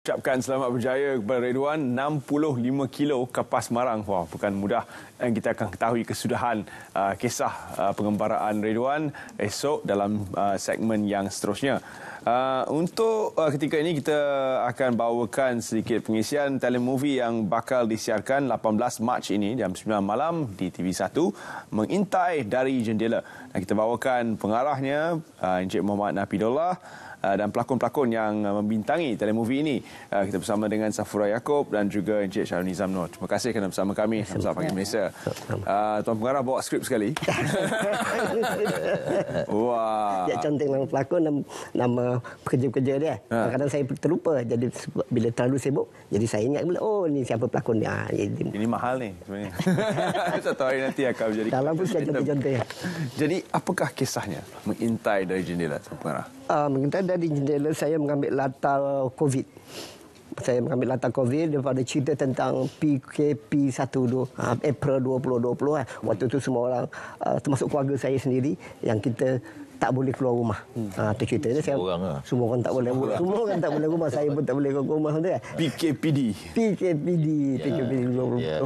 Ucapkan selamat berjaya kepada Ridwan. 65 kilo kapas marang. Wah, bukan mudah. Dan kita akan ketahui kesudahan uh, kisah uh, pengembaraan Ridwan esok dalam uh, segmen yang seterusnya. Uh, untuk uh, ketika ini kita akan bawakan sedikit pengisian telemovie yang bakal disiarkan 18 Mac ini jam 9 malam di TV1 Mengintai dari Jendela. Dan kita bawakan pengarahnya uh, Encik Muhammad Napidullah uh, dan pelakon-pelakon yang uh, membintangi telemovie ini. Uh, kita bersama dengan Safura Yaakob dan juga Encik Syarul Nizam Noor. Terima kasih kerana bersama kami. Selamat pagi Malaysia. Uh, Tuan Pengarah bawa skrip sekali. Wah. Ya, cantik nama pelakon nama pekerja-pekerja dia. Ha. Kadang-kadang saya terlupa. Jadi bila terlalu sibuk, jadi saya ingat pula, oh ni siapa pelakon ni. Ah, ha, ini. ini mahal ni sebenarnya. Satu hari nanti akan menjadi... Dalam pun saya contoh-contoh. Ya. Jadi apakah kisahnya mengintai dari jendela Sampurna? Uh, ah, mengintai dari jendela, saya mengambil latar COVID. Saya mengambil latar COVID daripada cerita tentang PKP 1 ah, April 2020. Eh. Waktu itu semua orang, ah, termasuk keluarga saya sendiri, yang kita tak boleh keluar rumah. Hmm. Ha, tu cerita dia. Semua orang. Lah. Semua orang tak boleh. rumah. semua orang tak boleh rumah. Saya pun tak boleh keluar rumah. Tu, kan? PKPD. PKPD. Yeah. PKPD 2020. Yeah.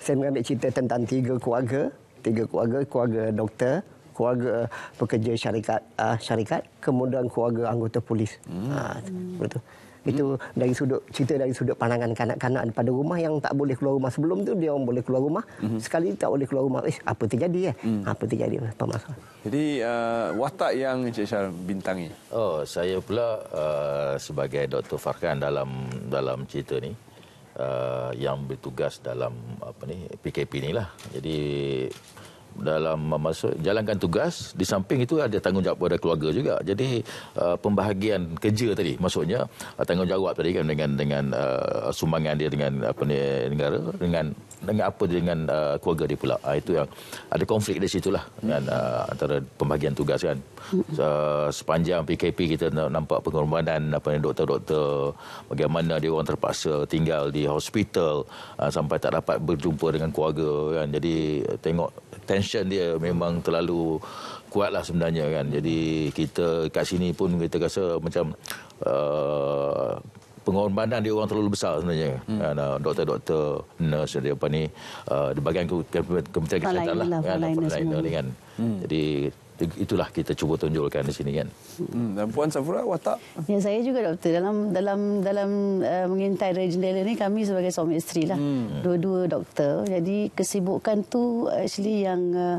Saya mengambil cerita tentang tiga keluarga. Tiga keluarga. Keluarga doktor. Keluarga eh, pekerja syarikat. Uh, syarikat. Kemudian keluarga anggota polis. Hmm. Ha, betul. -hmm. Itu dari sudut cerita dari sudut pandangan kanak-kanak pada rumah yang tak boleh keluar rumah sebelum tu dia orang boleh keluar rumah. -hmm. Sekali tak boleh keluar rumah, eh apa terjadi eh? -hmm. Apa terjadi apa Jadi uh, watak yang Cik Syar bintangi. Oh, saya pula uh, sebagai Dr. Farhan dalam dalam cerita ni. Uh, yang bertugas dalam apa ni PKP ni lah. Jadi dalam masuk jalankan tugas di samping itu ada tanggungjawab pada keluarga juga jadi uh, pembahagian kerja tadi maksudnya uh, tanggungjawab tadi kan dengan dengan uh, sumbangan dia dengan apa ni negara dengan dengan apa dengan uh, keluarga dia pula uh, itu yang ada konflik di situlah dengan uh, antara pembahagian tugas kan uh, sepanjang PKP kita nampak pengorbanan apa ni doktor-doktor bagaimana dia orang terpaksa tinggal di hospital uh, sampai tak dapat berjumpa dengan keluarga kan jadi tengok tension dia memang terlalu kuatlah sebenarnya kan. Jadi kita kat sini pun kita rasa macam uh, pengorbanan dia orang terlalu besar sebenarnya. Dan hmm. Kan, uh, doktor-doktor, nurse dia apa ni, uh, di bahagian kementerian kesihatan lah. lah kan, kan, kan. Hmm. Jadi itulah kita cuba tunjukkan di sini kan. Hmm, dan puan Safura watak. Yang saya juga doktor dalam dalam dalam uh, mengintai jendela ni kami sebagai suami isteri lah. Hmm. Dua-dua doktor. Jadi kesibukan tu actually yang uh, eh,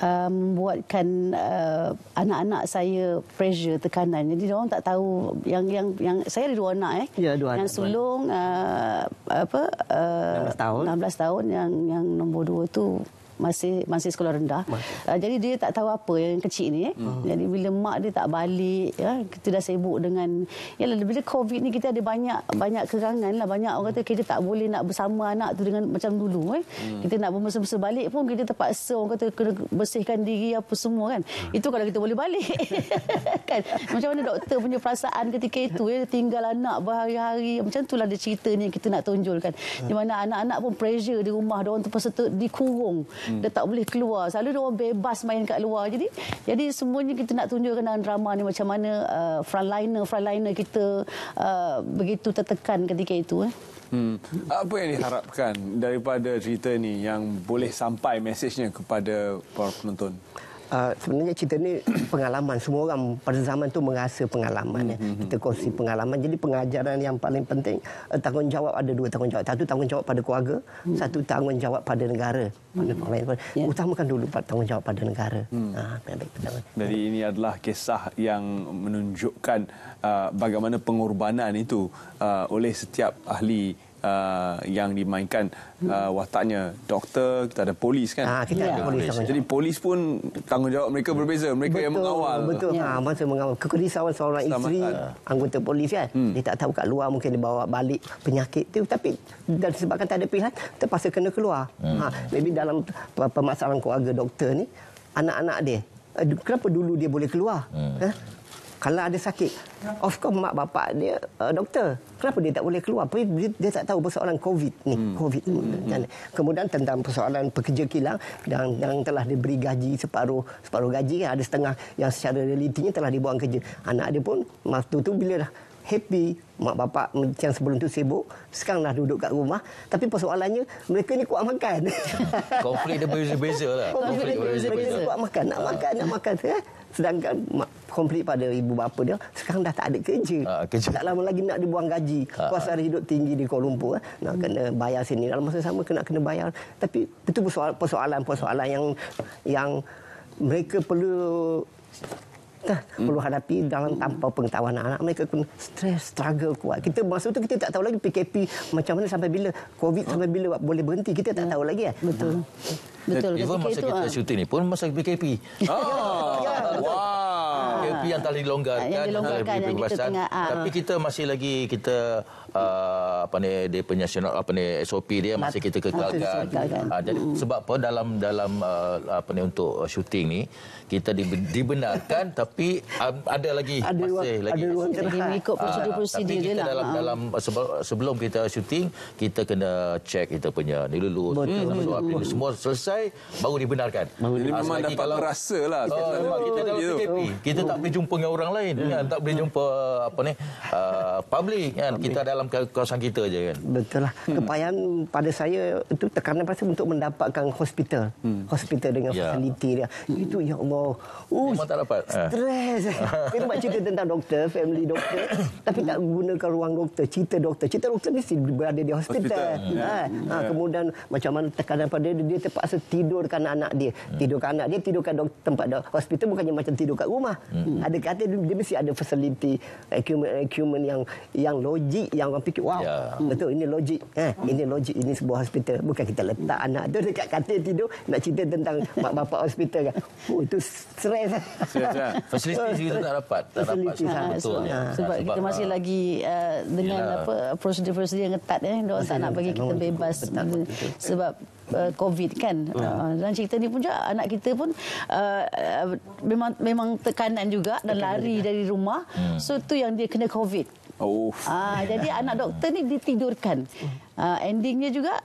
um, eh, buatkan uh, anak-anak saya pressure tekanan. Jadi dia orang tak tahu yang yang yang saya ada dua anak eh. Ya, dua yang anak, sulung uh, apa uh, 16 tahun. 16 tahun yang yang nombor dua tu masih masih sekolah rendah. Uh, jadi dia tak tahu apa yang kecil ni. Eh. Hmm. Jadi bila mak dia tak balik, ya, kita dah sibuk dengan ya lebih dari COVID ni kita ada banyak banyak kerangan lah. Banyak orang kata kita tak boleh nak bersama anak tu dengan macam dulu. Eh. Hmm. Kita nak bermesa-mesa balik pun kita terpaksa orang kata kena bersihkan diri apa semua kan. Hmm. Itu kalau kita boleh balik. kan? Macam mana doktor punya perasaan ketika itu ya, tinggal anak berhari-hari. Macam itulah dia cerita ni yang kita nak tunjulkan. Hmm. Di mana anak-anak pun pressure di rumah. Mereka tu pasal terdikurung. Hmm. Dia tak boleh keluar. Selalu dia orang bebas main kat luar. Jadi jadi semuanya kita nak tunjukkan dalam drama ni macam mana uh, frontliner frontliner kita uh, begitu tertekan ketika itu eh. Hmm. Apa yang diharapkan daripada cerita ni yang boleh sampai mesejnya kepada para penonton? uh, sebenarnya cerita ni pengalaman semua orang pada zaman tu merasa pengalaman ya. Hmm, hmm, hmm. kita kongsi pengalaman jadi pengajaran yang paling penting uh, tanggungjawab ada dua tanggungjawab satu tanggungjawab pada keluarga hmm. satu tanggungjawab pada negara pada hmm. pengalaman yeah. utamakan dulu tanggungjawab pada negara hmm. uh, ah, dari ini adalah kisah yang menunjukkan uh, bagaimana pengorbanan itu uh, oleh setiap ahli uh, yang dimainkan uh, wataknya doktor kita ada polis kan ha, kita ya. ada polis sama jadi polis pun tanggungjawab mereka berbeza mereka betul, yang mengawal betul ya, ah, masa mengawal kekerisauan seorang Selamat isteri ada. anggota polis kan hmm. dia tak tahu kat luar mungkin dia bawa balik penyakit tu tapi dan sebabkan tak ada pilihan terpaksa kena keluar hmm. ha, maybe dalam permasalahan keluarga doktor ni anak-anak dia eh, kenapa dulu dia boleh keluar hmm. Eh? kalau ada sakit. Of course mak bapak dia uh, doktor. Kenapa dia tak boleh keluar? Dia, dia tak tahu persoalan COVID ni. Hmm. COVID ni. Dan hmm, hmm. kemudian tentang persoalan pekerja kilang yang, yang telah diberi gaji separuh separuh gaji ada setengah yang secara realitinya telah dibuang kerja. Anak dia pun masa tu bila dah happy mak bapak macam sebelum tu sibuk sekarang dah duduk kat rumah tapi persoalannya mereka ni kuat makan konflik dia berbeza lah konflik, konflik dia berbeza mereka kuat makan nak ah. makan nak makan ya? sedangkan konflik pada ibu bapa dia sekarang dah tak ada kerja, ah, tak lama lagi nak dibuang gaji ah. kos hari hidup tinggi di Kuala Lumpur eh, nak hmm. kena bayar sini dalam masa sama kena kena bayar tapi itu persoalan-persoalan yang yang mereka perlu lah perlu hadapi dalam tanpa pengetahuan anak-anak mereka pun stres struggle kuat kita masa tu kita tak tahu lagi PKP macam mana sampai bila covid sampai bila boleh berhenti kita tak hmm. tahu lagi ya betul hmm. betul even masa itu, kita ah. syuting ni pun masa PKP ya. ah, wow ya, yang telah dilonggarkan yang dilonggarkan yang kita tengah, ah. tapi kita masih lagi kita uh, apa ni dia punya apa ni SOP dia masih kita kekalkan uh, jadi hmm. sebab apa dalam dalam uh, apa ni untuk syuting ni kita dibenarkan tapi um, ada lagi ada masih ruang, lagi ada ikut prosedur-prosedur uh, dia lah dalam, uh. dalam sebelum kita syuting kita kena check kita punya ni lulus Betul. Hmm. Suap, hmm. semua selesai baru dibenarkan jadi memang dapat kalau, rasa lah oh, kita, oh, kita dalam kita tak boleh jumpa jumpa dengan orang lain hmm. kan tak boleh jumpa apa ni uh, public kan public. kita dalam kawasan kita je kan betul lah hmm. kepayahan pada saya itu tekanan pasal untuk mendapatkan hospital hmm. hospital dengan ya. fasiliti dia itu ya Allah uh, memang tak dapat ah. stres kita nak cerita tentang doktor family doktor tapi tak gunakan ruang doktor cerita doktor cerita doktor mesti berada di hospital, hospital. Ah, hmm. Ha. Ha. kemudian macam mana tekanan pada dia dia terpaksa tidurkan anak dia hmm. tidurkan anak dia tidurkan dok, tempat hospital bukannya macam tidur kat rumah hmm ada kata dia, dia mesti ada facility equipment yang yang logik yang orang fikir wow ya. Hmm, betul ini logik eh ini logik ini sebuah hospital bukan kita letak anak tu dekat katil tidur nak cerita tentang mak bapak hospital kan oh itu stress stress ya. facility kita tak dapat tak dapat sebab ha, betul ha, ya. sebab, sebab kita ah. masih ha, lagi uh, dengan ialah. apa prosedur-prosedur yang ketat eh dok tak nak bagi kita bebas sebab eh, COVID kan hmm. Ah, dan cerita ni pun juga anak kita pun uh, memang memang tekanan juga masak dan lari dari rumah. Hmm. So tu yang dia kena COVID. Oh. Ah, jadi anak doktor ni ditidurkan. Ah, endingnya juga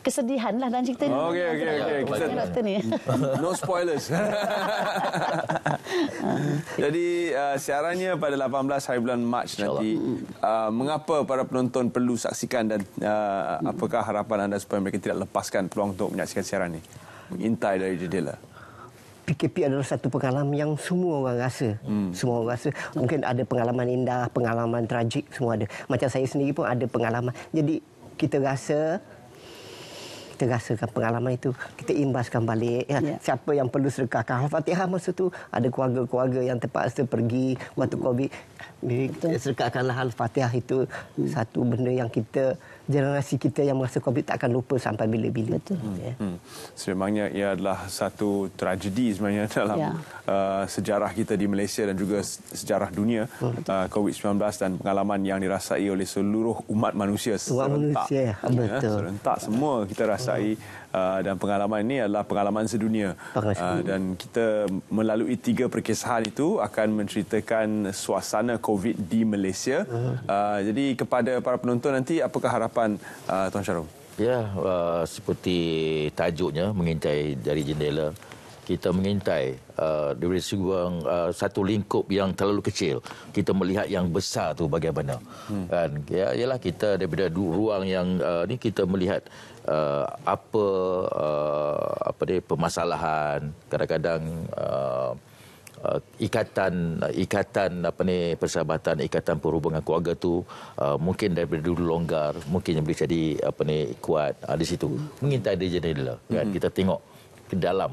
kesedihan lah dalam cerita ni. Oh, okey, okey, okey. Kita doktor ni. No spoilers. Ah. jadi uh, siarannya pada 18 hari bulan Mac nanti. Uh, mengapa para penonton perlu saksikan dan uh, apakah harapan anda supaya mereka tidak lepaskan peluang untuk menyaksikan siaran ini Mengintai dari jendela. PKP adalah satu pengalaman yang semua orang rasa. Hmm. Semua orang rasa. Mungkin ada pengalaman indah, pengalaman tragik, semua ada. Macam saya sendiri pun ada pengalaman. Jadi kita rasa kita rasakan pengalaman itu kita imbaskan balik ya. Ya. siapa yang perlu sedekahkan al-fatihah masa tu ada keluarga-keluarga yang terpaksa pergi waktu hmm. covid kita sedekahkanlah al-fatihah itu hmm. satu benda yang kita generasi kita yang merasa COVID tak akan lupa sampai bila-bila. Betul. Hmm. Ya. Hmm. Sebenarnya ia adalah satu tragedi sebenarnya dalam ya. uh, sejarah kita di Malaysia dan juga sejarah dunia. Hmm. Uh, COVID-19 dan pengalaman yang dirasai oleh seluruh umat manusia umat serentak. Manusia. Ya, Betul. Serentak semua kita rasai uh, dan pengalaman ini adalah pengalaman sedunia. Uh, dan kita melalui tiga perkisahan itu akan menceritakan suasana COVID di Malaysia. Hmm. Uh, jadi kepada para penonton nanti apakah harapan harapan uh, Tuan Syarum? Ya, uh, seperti tajuknya mengintai dari jendela kita mengintai uh, dari sebuah satu lingkup yang terlalu kecil kita melihat yang besar tu bagaimana hmm. kan ya ialah kita daripada ruang yang uh, ni kita melihat uh, apa uh, apa dia permasalahan kadang-kadang uh, uh, ikatan uh, ikatan apa ni persahabatan ikatan perhubungan keluarga tu uh, mungkin daripada dulu longgar mungkin boleh jadi apa ni kuat uh, di situ mengintai dia jendela kan mm-hmm. kita tengok ke dalam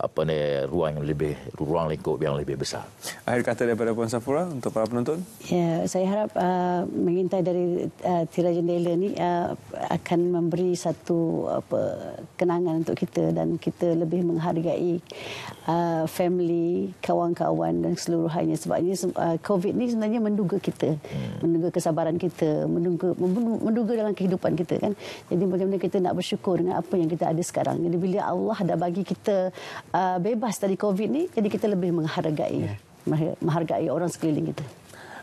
apa ni ruang yang lebih ruang lingkup yang lebih besar. Akhir kata daripada Puan Safura untuk para penonton? Ya, saya harap uh, mengintai dari uh, tirai jendela ni uh, akan memberi satu apa kenangan untuk kita dan kita lebih menghargai uh, family, kawan-kawan dan seluruhnya sebabnya uh, COVID ni sebenarnya menduga kita, hmm. menduga kesabaran kita, menduga menduga dalam kehidupan kita kan. Jadi bagaimana kita nak bersyukur dengan apa yang kita ada sekarang. Jadi bila Allah dah bagi kita uh, bebas dari COVID ni, jadi kita lebih menghargai yeah. Ya. menghargai orang sekeliling kita.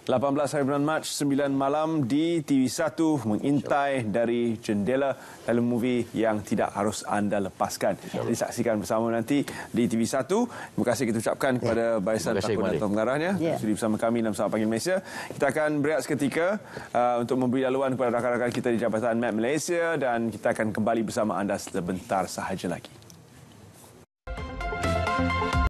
18 hari bulan Mac, 9 malam di TV1 mengintai dari jendela dalam movie yang tidak harus anda lepaskan. Jadi ya. saksikan bersama nanti di TV1. Terima kasih kita ucapkan ya. kepada Baisan Takut dan Tuan Pengarahnya. Yeah. Sudi bersama kami dalam Sabah Panggil Malaysia. Kita akan berehat seketika uh, untuk memberi laluan kepada rakan-rakan kita di Jabatan Map Malaysia dan kita akan kembali bersama anda sebentar sahaja lagi.